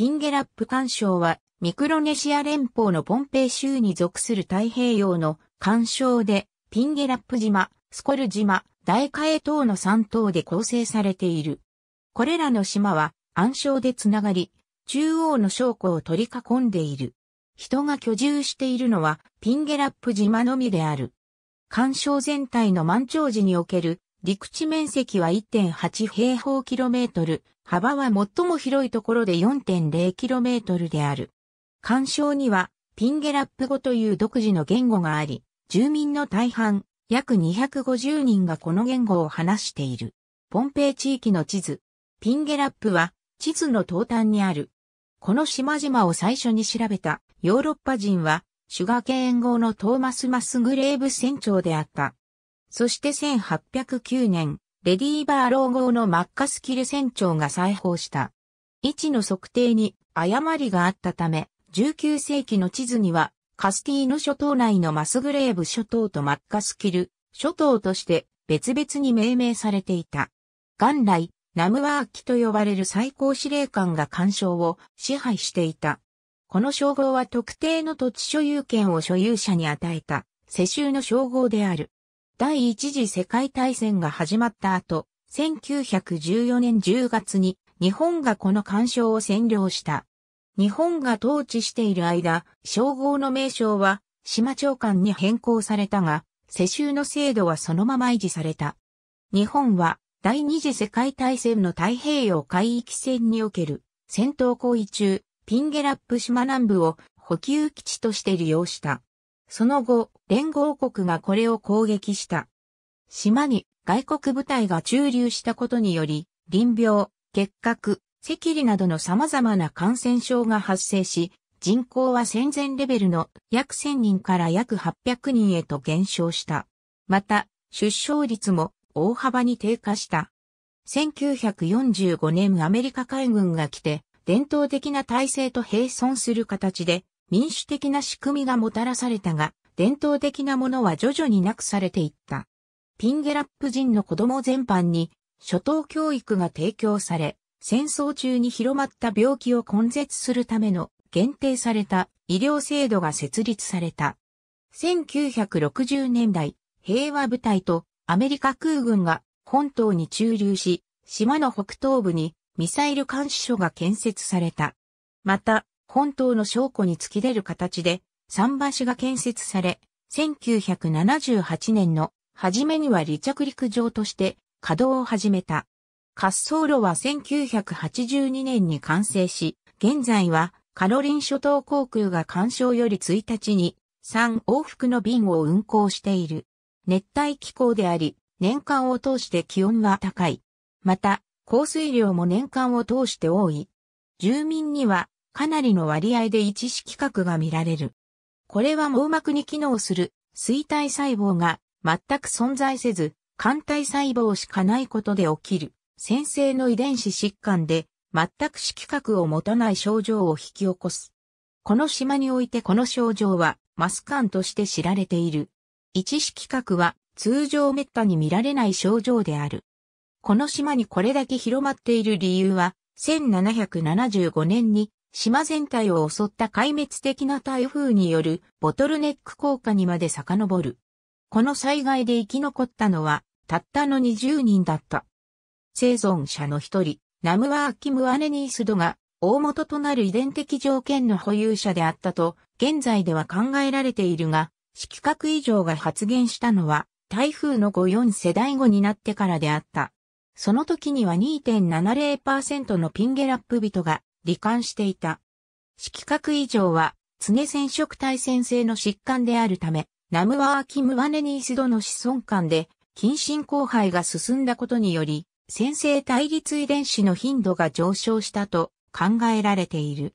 ピンゲラップ干渉は、ミクロネシア連邦のポンペイ州に属する太平洋の干渉で、ピンゲラップ島、スコル島、大カエ島の3島で構成されている。これらの島は暗礁でつながり、中央の礁湖を取り囲んでいる。人が居住しているのはピンゲラップ島のみである。干渉全体の満潮時における陸地面積は1.8平方キロメートル、幅は最も広いところで4.0キロメートルである。干渉には、ピンゲラップ語という独自の言語があり、住民の大半、約250人がこの言語を話している。ポンペイ地域の地図。ピンゲラップは、地図の東端にある。この島々を最初に調べたヨーロッパ人は、シュガケーン号のトーマス・マスグレーブ船長であった。そして1809年、レディーバー老号のマッカスキル船長が再訪した。位置の測定に誤りがあったため、19世紀の地図には、カスティーヌ諸島内のマスグレーブ諸島とマッカスキル諸島として別々に命名されていた。元来、ナムワーキと呼ばれる最高司令官が干渉を支配していた。この称号は特定の土地所有権を所有者に与えた世襲の称号である。第一次世界大戦が始まった後、1914年10月に日本がこの干渉を占領した。日本が統治している間、称号の名称は島長官に変更されたが、世襲の制度はそのまま維持された。日本は第二次世界大戦の太平洋海域戦における戦闘行為中、ピンゲラップ島南部を補給基地として利用した。その後、連合国がこれを攻撃した。島に外国部隊が駐留したことにより、臨病、結核、赤痢などの様々な感染症が発生し、人口は戦前レベルの約1000人から約800人へと減少した。また、出生率も大幅に低下した。1945年アメリカ海軍が来て、伝統的な体制と並存する形で民主的な仕組みがもたらされたが、伝統的なものは徐々になくされていった。ピンゲラップ人の子供全般に、初等教育が提供され、戦争中に広まった病気を根絶するための限定された医療制度が設立された。1960年代、平和部隊とアメリカ空軍が本島に駐留し、島の北東部にミサイル監視所が建設された。また、本島の証拠に突き出る形で、桟橋が建設され、1978年の初めには離着陸場として稼働を始めた。滑走路は1982年に完成し、現在はカロリン諸島航空が干渉より1日に3往復の便を運航している。熱帯気候であり、年間を通して気温は高い。また、降水量も年間を通して多い。住民にはかなりの割合で一式核が見られる。これは網膜に機能する水体細胞が全く存在せず、肝体細胞しかないことで起きる、先生の遺伝子疾患で、全く色核を持たない症状を引き起こす。この島においてこの症状は、マスカンとして知られている。一式核は、通常滅多に見られない症状である。この島にこれだけ広まっている理由は、1775年に島全体を襲った壊滅的な台風によるボトルネック効果にまで遡る。この災害で生き残ったのは、たったの20人だった。生存者の一人、ナムワ・アキム・アネニースドが、大元となる遺伝的条件の保有者であったと、現在では考えられているが、色覚異常が発現したのは、台風の5、4世代後になってからであった。その時には2.70%のピンゲラップ人が罹患していた。色覚異常は常染色体染性の疾患であるため、ナムワーキムワネニースドの子孫間で、近親交配が進んだことにより、先生対立遺伝子の頻度が上昇したと考えられている。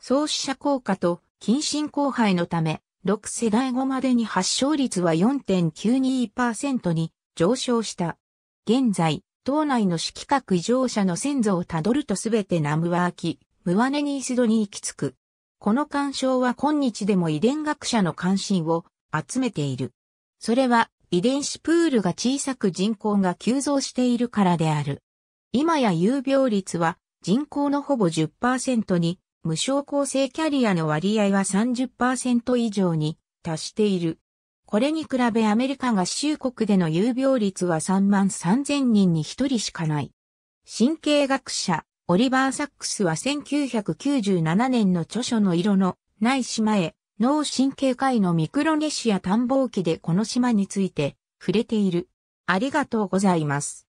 創始者効果と近親交配のため、6世代後までに発症率は4.92%に上昇した。現在、島内の色覚異常者の先祖をたどるとすべてナムワーキ、ムワネニースドに行き着く。この干渉は今日でも遺伝学者の関心を集めている。それは遺伝子プールが小さく人口が急増しているからである。今や有病率は人口のほぼ10%に、無症候性キャリアの割合は30%以上に達している。これに比べアメリカ合衆国での有病率は3万3000人に1人しかない。神経学者、オリバー・サックスは1997年の著書の色のない島へ、脳神経科医のミクロネシア探訪記でこの島について触れている。ありがとうございます。